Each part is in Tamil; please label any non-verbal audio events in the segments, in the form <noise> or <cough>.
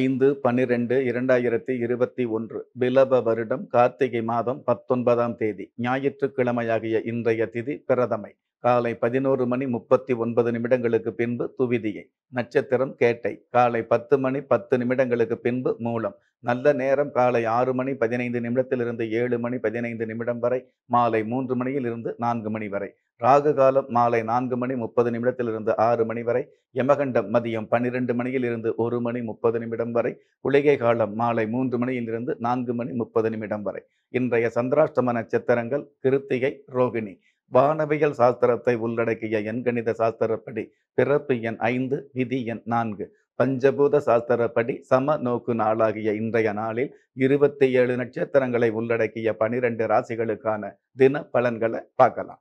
ஐந்து பன்னிரெண்டு இரண்டாயிரத்தி இருபத்தி ஒன்று பிலப வருடம் கார்த்திகை மாதம் பத்தொன்பதாம் தேதி ஞாயிற்றுக்கிழமையாகிய இன்றைய திதி பிரதமை காலை பதினோரு மணி முப்பத்தி ஒன்பது நிமிடங்களுக்கு பின்பு துவிதியை நட்சத்திரம் கேட்டை காலை பத்து மணி பத்து நிமிடங்களுக்கு பின்பு மூலம் நல்ல நேரம் காலை ஆறு மணி பதினைந்து நிமிடத்திலிருந்து ஏழு மணி பதினைந்து நிமிடம் வரை மாலை மூன்று மணியில் இருந்து நான்கு மணி வரை ராகு காலம் மாலை நான்கு மணி முப்பது நிமிடத்திலிருந்து ஆறு மணி வரை யமகண்டம் மதியம் பன்னிரண்டு மணியில் இருந்து ஒரு மணி முப்பது நிமிடம் வரை குளிகை காலம் மாலை மூன்று மணியிலிருந்து நான்கு மணி முப்பது நிமிடம் வரை இன்றைய சந்திராஷ்டம நட்சத்திரங்கள் கிருத்திகை ரோகிணி வானவியல் சாஸ்திரத்தை உள்ளடக்கிய எண்கணித சாஸ்திரப்படி பிறப்பு எண் ஐந்து விதி எண் நான்கு பஞ்சபூத சாஸ்திரப்படி சம நோக்கு நாளாகிய இன்றைய நாளில் இருபத்தி ஏழு நட்சத்திரங்களை உள்ளடக்கிய பனிரெண்டு ராசிகளுக்கான தின பலன்களை பார்க்கலாம்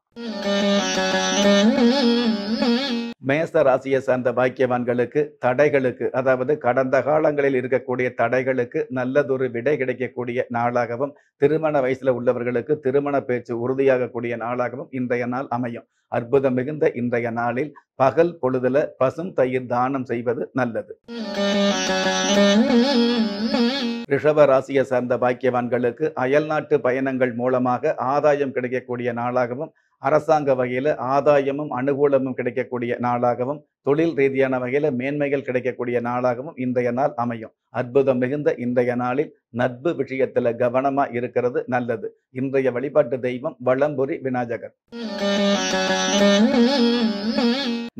மேச ராசியை சார்ந்த பாக்கியவான்களுக்கு தடைகளுக்கு அதாவது கடந்த காலங்களில் இருக்கக்கூடிய தடைகளுக்கு நல்லதொரு விடை கிடைக்கக்கூடிய நாளாகவும் திருமண வயசுல உள்ளவர்களுக்கு திருமண பேச்சு உறுதியாகக்கூடிய நாளாகவும் இன்றைய நாள் அமையும் அற்புதம் மிகுந்த இன்றைய நாளில் பகல் பொழுதுல பசும் தயிர் தானம் செய்வது நல்லது ரிஷப ராசியை சார்ந்த பாக்கியவான்களுக்கு அயல்நாட்டு பயணங்கள் மூலமாக ஆதாயம் கிடைக்கக்கூடிய நாளாகவும் அரசாங்க வகையில் ஆதாயமும் அனுகூலமும் கிடைக்கக்கூடிய நாளாகவும் தொழில் ரீதியான வகையில் மேன்மைகள் கிடைக்கக்கூடிய நாளாகவும் இன்றைய நாள் அமையும் அற்புதம் மிகுந்த இன்றைய நாளில் நட்பு விஷயத்தில் கவனமாக இருக்கிறது நல்லது இன்றைய வழிபாட்டு தெய்வம் வளம்புரி விநாயகர்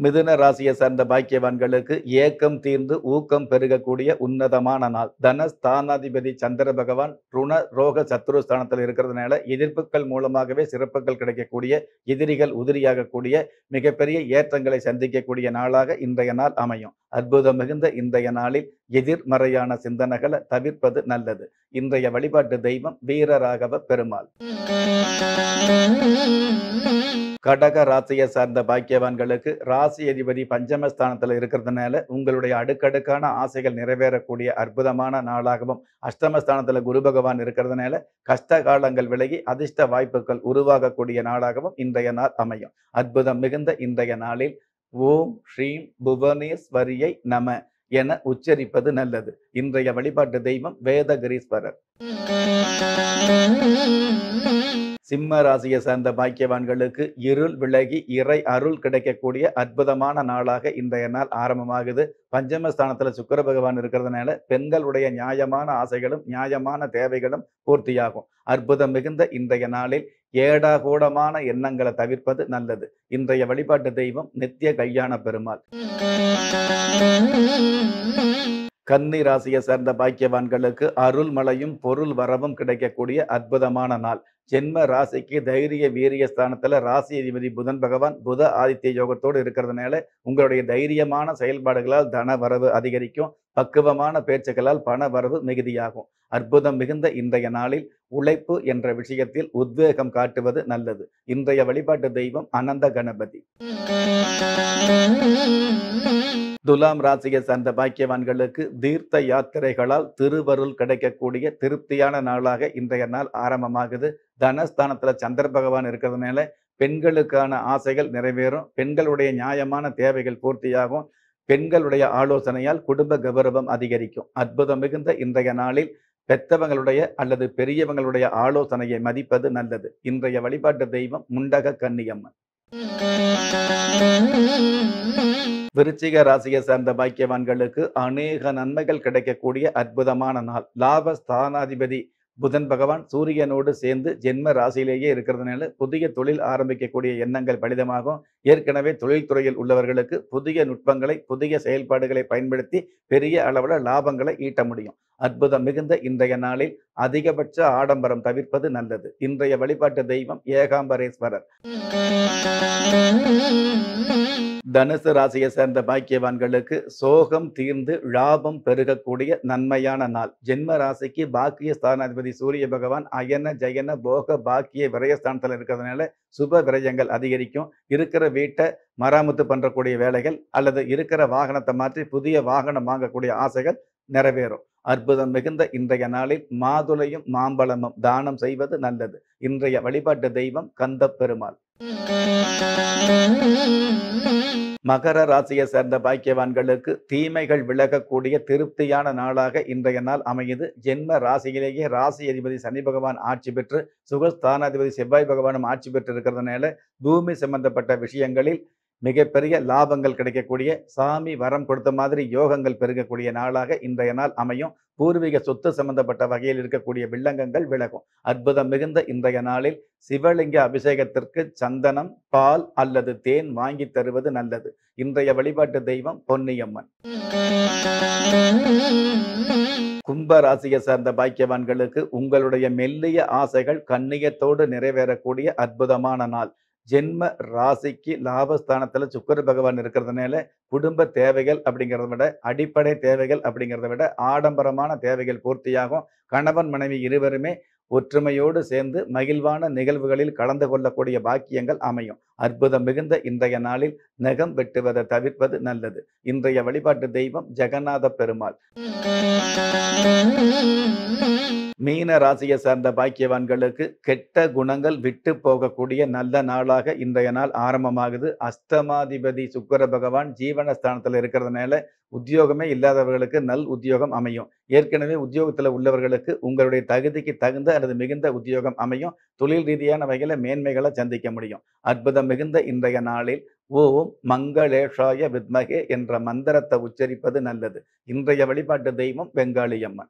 மிதுன ராசியை சார்ந்த பாக்கியவான்களுக்கு ஏக்கம் தீர்ந்து ஊக்கம் பெருகக்கூடிய உன்னதமான நாள் தனஸ்தானாதிபதி சந்திர பகவான் ருண ரோக சத்ரு ஸ்தானத்தில் இருக்கிறதுனால எதிர்ப்புகள் மூலமாகவே சிறப்புகள் கிடைக்கக்கூடிய எதிரிகள் உதிரியாகக்கூடிய மிகப்பெரிய ஏற்றங்களை சந்திக்கக்கூடிய நாளாக இன்றைய நாள் அமையும் அற்புதம் மிகுந்த இன்றைய நாளில் எதிர்மறையான சிந்தனைகளை தவிர்ப்பது நல்லது இன்றைய வழிபாட்டு தெய்வம் வீரராகவ பெருமாள் கடக ராசியை சார்ந்த பாக்கியவான்களுக்கு ராசி அதிபதி பஞ்சமஸ்தானத்தில் இருக்கிறதுனால உங்களுடைய அடுக்கடுக்கான ஆசைகள் நிறைவேறக்கூடிய அற்புதமான நாளாகவும் அஷ்டமஸ்தானத்தில் குரு பகவான் இருக்கிறதுனால கஷ்ட காலங்கள் விலகி அதிர்ஷ்ட வாய்ப்புகள் உருவாகக்கூடிய நாளாகவும் இன்றைய நாள் அமையும் அற்புதம் மிகுந்த இன்றைய நாளில் ஓம் ஸ்ரீம் புவனேஸ்வரியை நம என உச்சரிப்பது நல்லது இன்றைய வழிபாட்டு தெய்வம் வேதகிரீஸ்வரர் சிம்ம ராசியை சேர்ந்த பாக்கியவான்களுக்கு இருள் விலகி இறை அருள் கிடைக்கக்கூடிய அற்புதமான நாளாக இன்றைய நாள் ஆரம்பமாகுது பஞ்சமஸ்தானத்தில் சுக்கர பகவான் இருக்கிறதுனால பெண்களுடைய நியாயமான ஆசைகளும் நியாயமான தேவைகளும் பூர்த்தியாகும் அற்புதம் மிகுந்த இன்றைய நாளில் ஏடாகூடமான எண்ணங்களை தவிர்ப்பது நல்லது இன்றைய வழிபாட்டு தெய்வம் நித்திய கல்யாண பெருமாள் கன்னி ராசியை சேர்ந்த பாக்கியவான்களுக்கு அருள் மழையும் பொருள் வரவும் கிடைக்கக்கூடிய அற்புதமான நாள் ஜென்ம ராசிக்கு தைரிய வீரிய ஸ்தானத்துல ராசி அதிபதி புதன் பகவான் புத ஆதித்ய யோகத்தோடு இருக்கிறதுனால உங்களுடைய தைரியமான செயல்பாடுகளால் தன வரவு அதிகரிக்கும் பக்குவமான பேச்சுக்களால் பண வரவு மிகுதியாகும் அற்புதம் மிகுந்த இன்றைய நாளில் உழைப்பு என்ற விஷயத்தில் உத்வேகம் காட்டுவது நல்லது இன்றைய வழிபாட்டு தெய்வம் அனந்த கணபதி துலாம் ராசியை சார்ந்த பாக்கியவான்களுக்கு தீர்த்த யாத்திரைகளால் திருவருள் கிடைக்கக்கூடிய திருப்தியான நாளாக இன்றைய நாள் ஆரம்பமாகுது தனஸ்தானத்தில் சந்திர பகவான் இருக்கிறதுனால பெண்களுக்கான ஆசைகள் நிறைவேறும் பெண்களுடைய நியாயமான தேவைகள் பூர்த்தியாகும் பெண்களுடைய ஆலோசனையால் குடும்ப கௌரவம் அதிகரிக்கும் அற்புதம் மிகுந்த இன்றைய நாளில் பெத்தவங்களுடைய அல்லது பெரியவங்களுடைய ஆலோசனையை மதிப்பது நல்லது இன்றைய வழிபாட்டு தெய்வம் முண்டக கன்னியம்மன் <laughs> விருச்சிக ராசியை சேர்ந்த பாக்கியவான்களுக்கு அநேக நன்மைகள் கிடைக்கக்கூடிய அற்புதமான நாள் லாப ஸ்தானாதிபதி புதன் பகவான் சூரியனோடு சேர்ந்து ஜென்ம ராசியிலேயே இருக்கிறதுனால புதிய தொழில் ஆரம்பிக்கக்கூடிய எண்ணங்கள் பலிதமாகும் ஏற்கனவே தொழில்துறையில் உள்ளவர்களுக்கு புதிய நுட்பங்களை புதிய செயல்பாடுகளை பயன்படுத்தி பெரிய அளவில் லாபங்களை ஈட்ட முடியும் அற்புதம் மிகுந்த இன்றைய நாளில் அதிகபட்ச ஆடம்பரம் தவிர்ப்பது நல்லது இன்றைய வழிபாட்டு தெய்வம் ஏகாம்பரேஸ்வரர் தனுசு ராசியை சேர்ந்த பாக்கியவான்களுக்கு சோகம் தீர்ந்து லாபம் பெருகக்கூடிய நன்மையான நாள் ஜென்ம ராசிக்கு பாக்கிய ஸ்தானாதிபதி சூரிய பகவான் அயன ஜெயன போக பாக்கிய விரயஸ்தானத்தில் இருக்கிறதுனால சுப விரயங்கள் அதிகரிக்கும் இருக்கிற வீட்டை மராமத்து பண்ணுறக்கூடிய வேலைகள் அல்லது இருக்கிற வாகனத்தை மாற்றி புதிய வாகனம் வாங்கக்கூடிய ஆசைகள் நிறைவேறும் அற்புதம் மிகுந்த இன்றைய நாளில் மாதுளையும் மாம்பழமும் தானம் செய்வது நல்லது இன்றைய வழிபாட்டு தெய்வம் கந்த பெருமாள் மகர ராசியை சேர்ந்த பாக்கியவான்களுக்கு தீமைகள் விலகக்கூடிய திருப்தியான நாளாக இன்றைய நாள் அமையுது ஜென்ம ராசியிலேயே ராசி அதிபதி சனி பகவான் ஆட்சி பெற்று சுகஸ்தானாதிபதி செவ்வாய் பகவானும் ஆட்சி பெற்று இருக்கிறதுனால பூமி சம்பந்தப்பட்ட விஷயங்களில் மிகப்பெரிய லாபங்கள் கிடைக்கக்கூடிய சாமி வரம் கொடுத்த மாதிரி யோகங்கள் பெருகக்கூடிய நாளாக இன்றைய நாள் அமையும் பூர்வீக சொத்து சம்பந்தப்பட்ட வகையில் இருக்கக்கூடிய வில்லங்கங்கள் விலகும் அற்புதம் மிகுந்த இன்றைய நாளில் சிவலிங்க அபிஷேகத்திற்கு சந்தனம் பால் அல்லது தேன் வாங்கி தருவது நல்லது இன்றைய வழிபாட்டு தெய்வம் பொன்னியம்மன் கும்ப ராசியை சார்ந்த பாக்கியவான்களுக்கு உங்களுடைய மெல்லிய ஆசைகள் கண்ணியத்தோடு நிறைவேறக்கூடிய அற்புதமான நாள் ஜென்ம ராசிக்கு லாபஸ்தானத்தில் சுக்கர பகவான் இருக்கிறதுனால குடும்ப தேவைகள் அப்படிங்கிறத விட அடிப்படை தேவைகள் அப்படிங்கிறத விட ஆடம்பரமான தேவைகள் பூர்த்தியாகும் கணவன் மனைவி இருவருமே ஒற்றுமையோடு சேர்ந்து மகிழ்வான நிகழ்வுகளில் கலந்து கொள்ளக்கூடிய பாக்கியங்கள் அமையும் அற்புதம் மிகுந்த இன்றைய நாளில் நகம் வெட்டுவதை தவிர்ப்பது நல்லது இன்றைய வழிபாட்டு தெய்வம் ஜெகநாத பெருமாள் <laughs> மீன ராசியை சார்ந்த பாக்கியவான்களுக்கு கெட்ட குணங்கள் விட்டு போகக்கூடிய நல்ல நாளாக இன்றைய நாள் ஆரம்பமாகுது அஸ்தமாதிபதி சுக்கர பகவான் ஜீவனஸ்தானத்தில் இருக்கிறதுனால உத்தியோகமே இல்லாதவர்களுக்கு நல் உத்தியோகம் அமையும் ஏற்கனவே உத்தியோகத்தில் உள்ளவர்களுக்கு உங்களுடைய தகுதிக்கு தகுந்த அல்லது மிகுந்த உத்தியோகம் அமையும் தொழில் ரீதியான வகையில் மேன்மைகளை சந்திக்க முடியும் அற்புதம் மிகுந்த இன்றைய நாளில் ஓம் மங்களேஷாய வித்மகே என்ற மந்திரத்தை உச்சரிப்பது நல்லது இன்றைய வழிபாட்டு தெய்வம் அம்மன்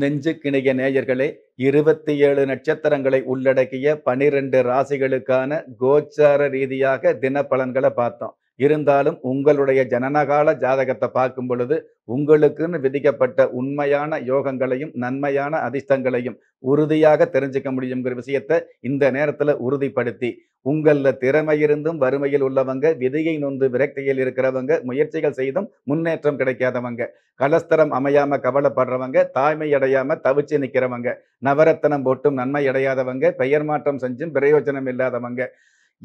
நெஞ்சுக்கிணைய நேயர்களே இருபத்தி ஏழு நட்சத்திரங்களை உள்ளடக்கிய பனிரெண்டு ராசிகளுக்கான கோச்சார ரீதியாக தினப்பலன்களை பார்த்தோம் இருந்தாலும் உங்களுடைய ஜனனகால ஜாதகத்தை பார்க்கும் பொழுது உங்களுக்குன்னு விதிக்கப்பட்ட உண்மையான யோகங்களையும் நன்மையான அதிர்ஷ்டங்களையும் உறுதியாக தெரிஞ்சுக்க முடியுங்கிற விஷயத்தை இந்த நேரத்தில் உறுதிப்படுத்தி உங்களில் திறமை இருந்தும் வறுமையில் உள்ளவங்க விதையை நொந்து விரக்தியில் இருக்கிறவங்க முயற்சிகள் செய்தும் முன்னேற்றம் கிடைக்காதவங்க கலஸ்தரம் அமையாம கவலைப்படுறவங்க தாய்மை அடையாம தவிச்சு நிற்கிறவங்க நவரத்தனம் போட்டும் நன்மை அடையாதவங்க பெயர் மாற்றம் செஞ்சும் பிரயோஜனம் இல்லாதவங்க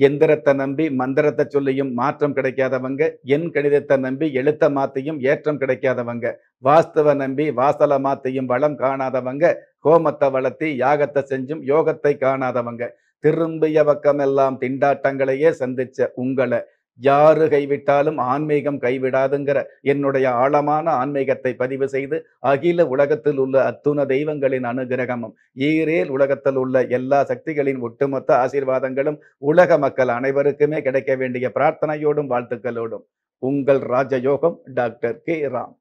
எந்திரத்தை நம்பி மந்திரத்தை சொல்லியும் மாற்றம் கிடைக்காதவங்க என் கணிதத்தை நம்பி எழுத்த மாத்தியும் ஏற்றம் கிடைக்காதவங்க வாஸ்தவ நம்பி வாசல மாத்தியும் வளம் காணாதவங்க கோமத்தை வளர்த்தி யாகத்தை செஞ்சும் யோகத்தை காணாதவங்க திரும்பிய பக்கமெல்லாம் திண்டாட்டங்களையே சந்திச்ச உங்களை யாரு கைவிட்டாலும் ஆன்மீகம் கைவிடாதுங்கிற என்னுடைய ஆழமான ஆன்மீகத்தை பதிவு செய்து அகில உலகத்தில் உள்ள அத்துண தெய்வங்களின் அனுகிரகமும் ஈரேல் உலகத்தில் உள்ள எல்லா சக்திகளின் ஒட்டுமொத்த ஆசீர்வாதங்களும் உலக மக்கள் அனைவருக்குமே கிடைக்க வேண்டிய பிரார்த்தனையோடும் வாழ்த்துக்களோடும் உங்கள் ராஜயோகம் டாக்டர் கே ராம்